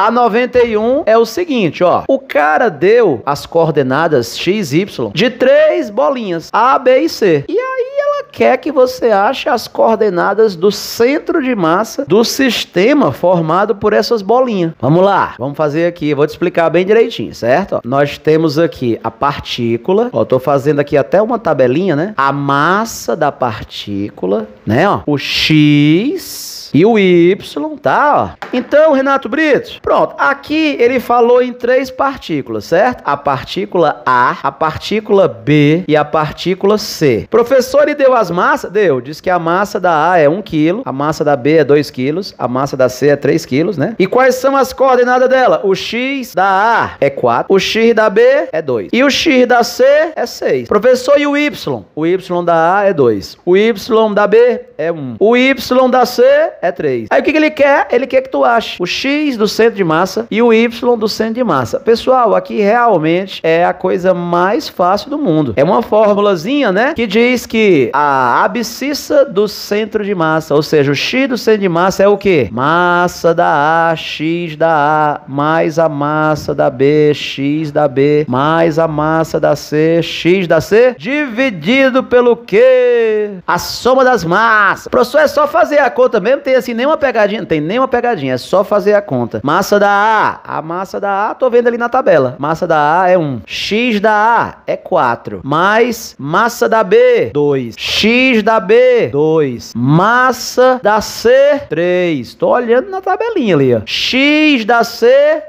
A 91 é o seguinte, ó. O cara deu as coordenadas x, y de três bolinhas, A, B e C. E aí ela quer que você ache as coordenadas do centro de massa do sistema formado por essas bolinhas. Vamos lá, vamos fazer aqui, vou te explicar bem direitinho, certo? nós temos aqui a partícula, ó, tô fazendo aqui até uma tabelinha, né? A massa da partícula, né, ó, o x e o Y tá, Então, Renato Brito, pronto. Aqui ele falou em três partículas, certo? A partícula A, a partícula B e a partícula C. Professor, ele deu as massas? Deu. Diz que a massa da A é 1 kg, a massa da B é 2 kg, a massa da C é 3 kg, né? E quais são as coordenadas dela? O X da A é 4, o X da B é 2 e o X da C é 6. Professor, e o Y? O Y da A é 2, o Y da B é 1, o Y da C é 3. Aí o que, que ele quer? Ele quer que tu ache o x do centro de massa e o y do centro de massa. Pessoal, aqui realmente é a coisa mais fácil do mundo. É uma formulazinha, né? Que diz que a abscissa do centro de massa, ou seja, o x do centro de massa é o que? Massa da A, x da A, mais a massa da B, x da B, mais a massa da C, x da C, dividido pelo quê? A soma das massas. Professor, é só fazer a conta mesmo, tem assim nenhuma pegadinha, não tem nenhuma pegadinha, é só fazer a conta. Massa da A, a massa da A, tô vendo ali na tabela. Massa da A é 1. X da A é 4. Mais massa da B, 2. X da B, 2. Massa da C, 3. Tô olhando na tabelinha ali, ó. X da C,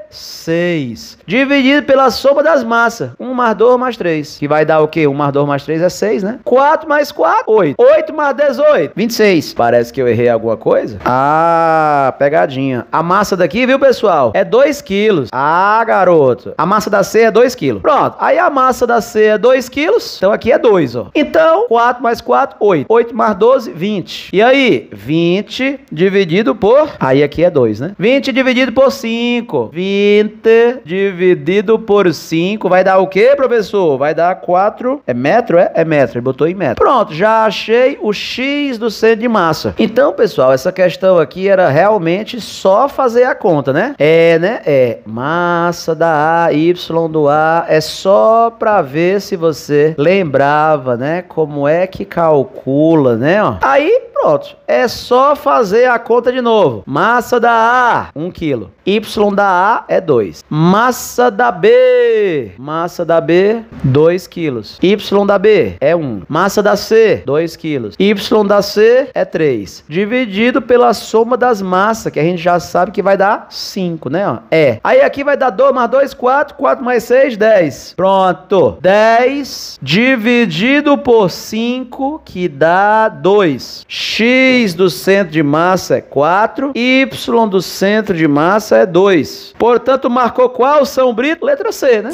6. Dividido pela soma das massas. 1 mais 2 mais 3. Que vai dar o quê? 1 mais 2 mais 3 é 6, né? 4 mais 4, 8. 8 mais 18, 26. Parece que eu errei alguma coisa coisa. Ah, pegadinha. A massa daqui, viu, pessoal? É 2 quilos. Ah, garoto. A massa da C é 2 quilos. Pronto. Aí a massa da C é 2 quilos. Então aqui é 2, ó. Então, 4 mais 4, 8. 8 mais 12, 20. E aí? 20 dividido por... Aí aqui é 2, né? 20 dividido por 5. 20 dividido por 5 vai dar o quê, professor? Vai dar 4... É metro, é? É metro. Ele botou em metro. Pronto, já achei o x do centro de massa. Então, pessoal, essa questão questão aqui era realmente só fazer a conta, né? É, né? É massa da A, Y do A. É só pra ver se você lembrava, né? Como é que calcula, né? Ó. Aí, pronto. É só fazer a conta de novo. Massa da A, 1 um quilo. Y da A é 2. Massa da B. Massa da B, 2 quilos. Y da B é 1. Um. Massa da C, 2 quilos. Y da C é 3. Dividido pela soma das massas, que a gente já sabe que vai dar 5, né? é. Aí aqui vai dar 2 mais 2, 4. 4 mais 6, 10. Pronto. 10 dividido por 5, que dá 2. X do centro de massa é 4. Y do centro de massa é 2. Portanto, marcou qual São Brito? Letra C, né?